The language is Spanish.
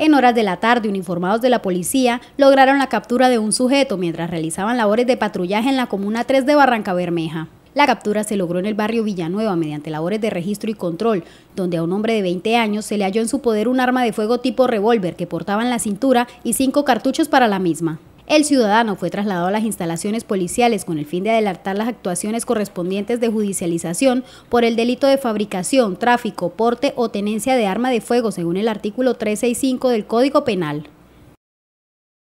En horas de la tarde, uniformados de la policía lograron la captura de un sujeto mientras realizaban labores de patrullaje en la comuna 3 de Barranca Bermeja. La captura se logró en el barrio Villanueva mediante labores de registro y control, donde a un hombre de 20 años se le halló en su poder un arma de fuego tipo revólver que portaba en la cintura y cinco cartuchos para la misma. El ciudadano fue trasladado a las instalaciones policiales con el fin de adelantar las actuaciones correspondientes de judicialización por el delito de fabricación, tráfico, porte o tenencia de arma de fuego según el artículo 365 del Código Penal.